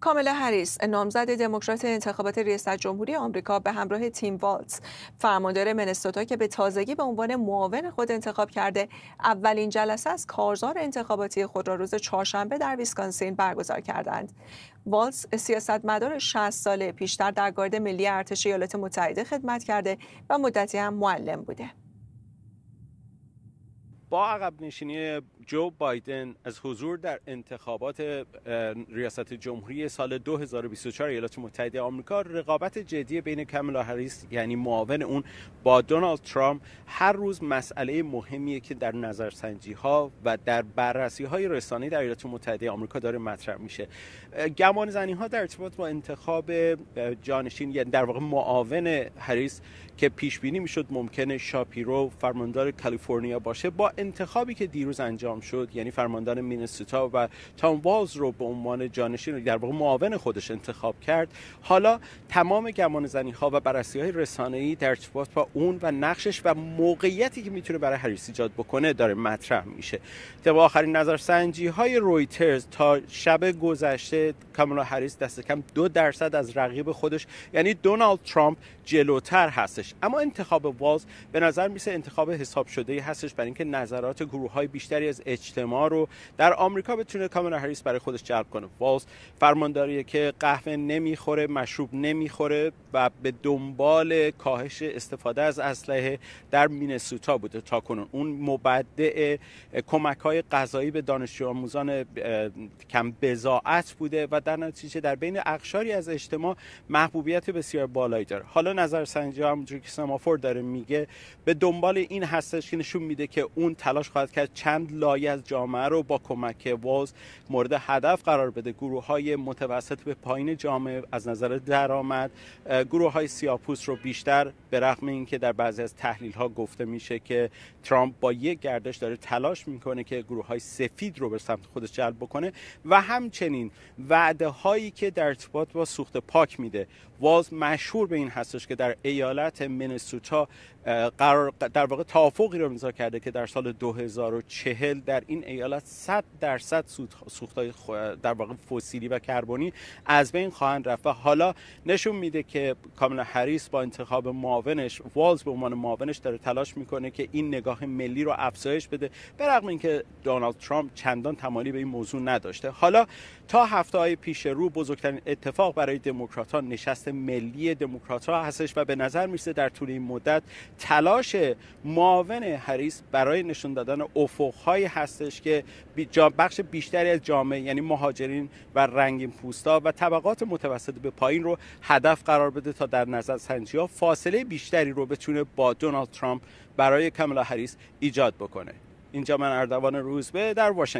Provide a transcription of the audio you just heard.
کاملا هریس نامزد دموکرات انتخابات ریاست جمهوری آمریکا به همراه تیم والز فرماندار منستوتا که به تازگی به عنوان معاون خود انتخاب کرده اولین جلسه از کارزار انتخاباتی خود را روز چهارشنبه در ویسکانسین برگزار کردند والز سیاستمدار 60 ساله پیشتر در گارد ملی ارتش ایالات متحده خدمت کرده و مدتی هم معلم بوده با عقب نشینی جو بایدن از حضور در انتخابات ریاست جمهوری سال 2024 ایالات متحده آمریکا رقابت جدی بین کاملا هریس یعنی معاون اون با دونالد ترامپ هر روز مسئله مهمیه که در نظرسنجی ها و در بررسی های رسانه در ایالات متحده آمریکا داره مطرح میشه گمان زنی ها در ارتباط با انتخاب جانشین یعنی در واقع معاون هریس که پیش بینی میشد ممکنه شاپیرو فرماندار کالیفرنیا باشه با انتخابی که دیروز انجام شد یعنی فرماندار مینستوتا و تام واز رو به عنوان جانشین یعنی در واقع معاون خودش انتخاب کرد حالا تمام گمان زنی و بررسی های رسانه ای در ارتباط با اون و نقشش و موقعیتی که میتونه برای هریس ایجاد بکنه داره مطرح میشه طبق آخرین نظرسنجی های رویترز تا شب گذشته کاملا هریس دست کم دو درصد از رقیب خودش یعنی دونالد ترامپ جلوتر هستش اما انتخاب واز به نظر میسه انتخاب حساب شده هستش برای اینکه نظرات گروه های بیشتری از اجتماع رو در آمریکا بتونه کامل هریس برای خودش جلب کنه والز فرمانداریه که قهوه نمیخوره مشروب نمیخوره و به دنبال کاهش استفاده از اسلحه در مینسوتا بوده تا کنون اون مبدع کمک های غذایی به دانشجو آموزان کم بزاعت بوده و در نتیجه در بین اقشاری از اجتماع محبوبیت بسیار بالایی داره حالا نظر سنجی همونجور که سمافور داره میگه به دنبال این هستش که نشون میده که اون تلاش خواهد کرد چند لایه از جامعه رو با کمک واز مورد هدف قرار بده گروه های متوسط به پایین جامعه از نظر درآمد گروه های سیاپوس رو بیشتر به رغم اینکه در بعضی از تحلیل ها گفته میشه که ترامپ با یک گردش داره تلاش میکنه که گروه های سفید رو به سمت خودش جلب بکنه و همچنین وعده هایی که در ارتباط با سوخت پاک میده واز مشهور به این هستش که در ایالت منسوتا قرار در واقع توافقی رو امضا کرده که در سال 2040 در این ایالت 100 درصد های در واقع فسیلی و کربنی از بین خواهند رفت و حالا نشون میده که کاملا هریس با انتخاب معاونش والز به عنوان معاونش داره تلاش میکنه که این نگاه ملی رو افزایش بده به رغم اینکه دونالد ترامپ چندان تمایلی به این موضوع نداشته حالا تا هفته های پیش رو بزرگترین اتفاق برای دموکرات ها نشست ملی دموکرات ها هستش و به نظر میرسه در طول این مدت تلاش معاون هریس برای نشون دادن افقهایی هستش که بخش بیشتری از جامعه یعنی مهاجرین و رنگین پوستا و طبقات متوسط به پایین رو هدف قرار بده تا در نظر سنجی ها فاصله بیشتری رو بتونه با دونالد ترامپ برای کاملا هریس ایجاد بکنه اینجا من اردوان روزبه در واشنگتن